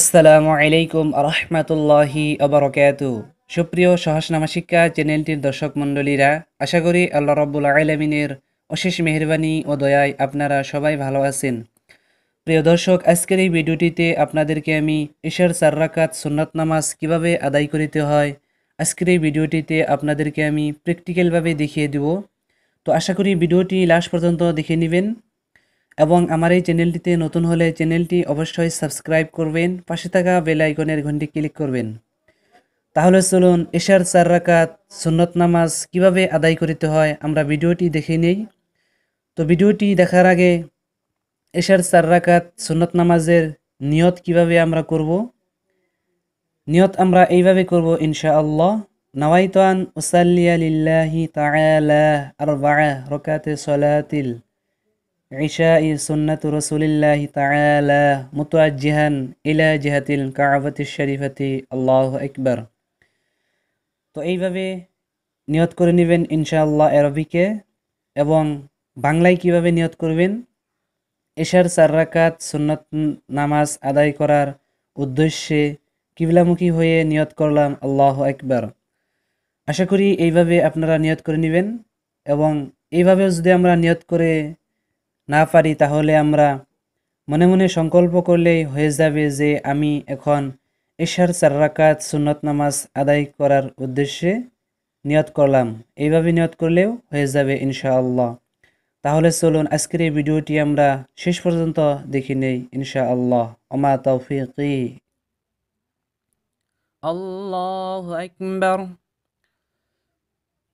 আসসালামু আলাইকুম আরহামতুল্লাহি আবরকাত সুপ্রিয় সহসনামা শিক্ষা চ্যানেলটির দর্শক মণ্ডলীরা আশা করি আল্লাহ রব্বুল আলমিনের অশেষ মেহরবানি ও দয়ায় আপনারা সবাই ভালো আছেন প্রিয় দর্শক আজকের এই ভিডিওটিতে আপনাদেরকে আমি ঈশার সাররাকাত সুন্নত নামাজ কিভাবে আদায় করিতে হয় আজকের এই ভিডিওটিতে আপনাদেরকে আমি প্র্যাকটিক্যালভাবে দেখিয়ে দেব তো আশা করি ভিডিওটি লাস্ট পর্যন্ত দেখে নেবেন এবং আমার এই চ্যানেলটিতে নতুন হলে চ্যানেলটি অবশ্যই সাবস্ক্রাইব করবেন পাশে থাকা বেল আইকনের ঘন্টি ক্লিক করবেন তাহলে চলুন এশার চার রাকাত সুন্নত নামাজ কিভাবে আদায় করিতে হয় আমরা ভিডিওটি দেখে নেই তো ভিডিওটি দেখার আগে এশার চার রাকাত সুন্নত নামাজের নিয়ত কিভাবে আমরা করব নিয়ত আমরা এইভাবে করব আল্লাহ নওয়াইতান ওসাল্লিয়া লিল্লাহি তাআলা আরবাআ রাকাতে সলাতিল عشاء سنة رسول الله تعالى متوجها إلى جهة الكعبة الشريفة الله أكبر তো এইভাবে নিয়ত করে নেবেন ইনশাআল্লাহ এরবিকে এবং বাংলায় কিভাবে নিয়ত করবেন এশার সাররাকাত সুন্নত নামাজ আদায় করার উদ্দেশ্যে কিবলামুখী হয়ে নিয়ত করলাম আল্লাহ একবার আশা করি এইভাবে আপনারা নিয়ত করে নেবেন এবং এইভাবেও যদি আমরা নিয়ত করে না পারি তাহলে আমরা মনে মনে সংকল্প করলেই হয়ে যাবে যে আমি এখন ঈশ্বর চার সুনত নামাজ আদায় করার উদ্দেশ্যে নিয়ত করলাম এইভাবে নিয়ত করলেও হয়ে যাবে ইনশাআল্লাহ তাহলে চলুন আজকের এই ভিডিওটি আমরা শেষ পর্যন্ত দেখি নেই ইনশাআল্লাহ আমা তৌফিকি আল্লাহ আকবার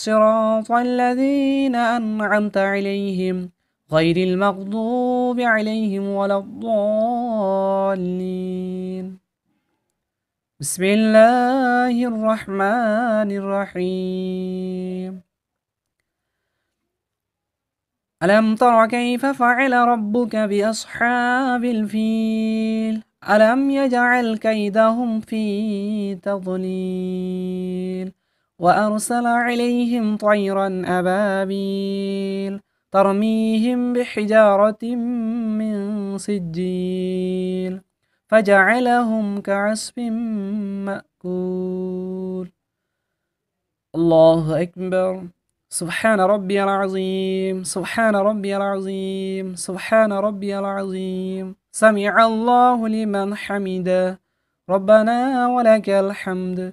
صراط الذين أنعمت عليهم غير المغضوب عليهم ولا الضالين بسم الله الرحمن الرحيم ألم تر كيف فعل ربك بأصحاب الفيل ألم يجعل كيدهم في تضليل وأرسل عليهم طيرا أبابيل ترميهم بحجارة من سجيل فجعلهم كعصف مأكول الله أكبر سبحان ربي العظيم سبحان ربي العظيم سبحان ربي العظيم سمع الله لمن حمده ربنا ولك الحمد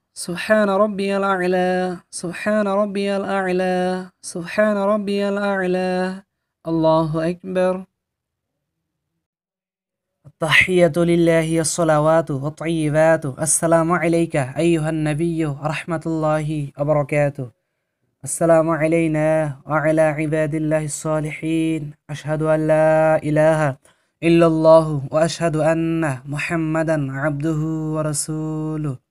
سبحان ربي الأعلى سبحان ربي الأعلى سبحان ربي الأعلى الله أكبر التحية لله الصلوات والطيبات السلام عليك أيها النبي ورحمة الله وبركاته السلام علينا وعلى عباد الله الصالحين أشهد أن لا إله إلا الله وأشهد أن محمدا عبده ورسوله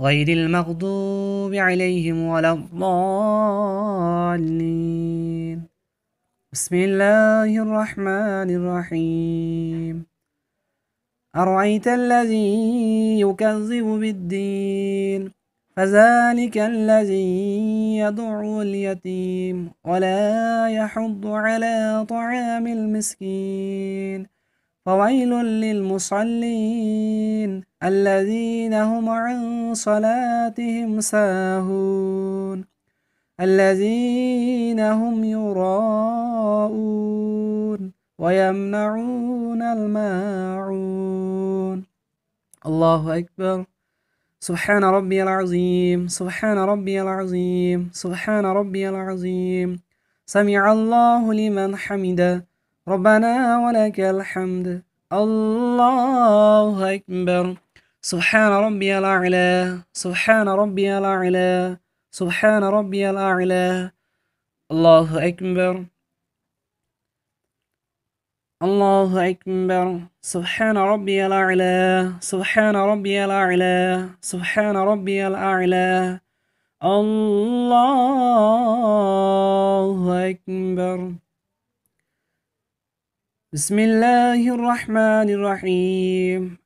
غير المغضوب عليهم ولا الضالين بسم الله الرحمن الرحيم أرأيت الذي يكذب بالدين فذلك الذي يدعو اليتيم ولا يحض على طعام المسكين فويل للمصلين الذين هم عن صلاتهم ساهون الذين هم يراءون ويمنعون الماعون الله أكبر سبحان ربي العظيم سبحان ربي العظيم سبحان ربي العظيم سمع الله لمن حمده ربنا ولك الحمد الله أكبر سبحان ربي الأعلى سبحان ربي الأعلى سبحان ربي الأعلى الله أكبر الله أكبر سبحان ربي الأعلى سبحان ربي الأعلى سبحان ربي الأعلى الله أكبر بسم الله الرحمن الرحيم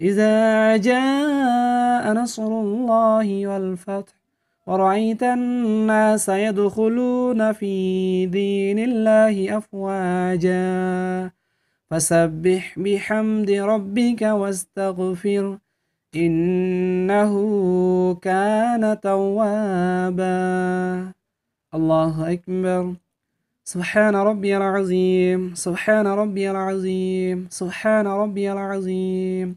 إذا جاء نصر الله والفتح ورأيت الناس يدخلون في دين الله أفواجا فسبح بحمد ربك واستغفر إنه كان توابا الله أكبر سبحان ربي العظيم سبحان ربي العظيم سبحان ربي العظيم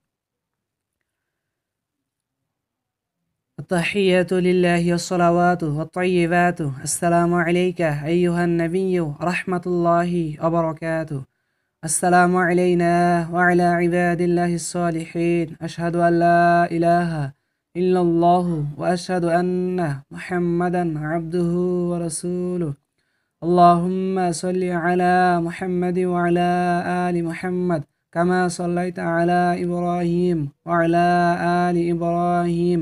التحية لله والصلوات والطيبات السلام عليك أيها النبي رحمة الله وبركاته السلام علينا وعلى عباد الله الصالحين أشهد أن لا إله إلا الله وأشهد أن محمدا عبده ورسوله اللهم صل على محمد وعلى آل محمد كما صليت على إبراهيم وعلى آل إبراهيم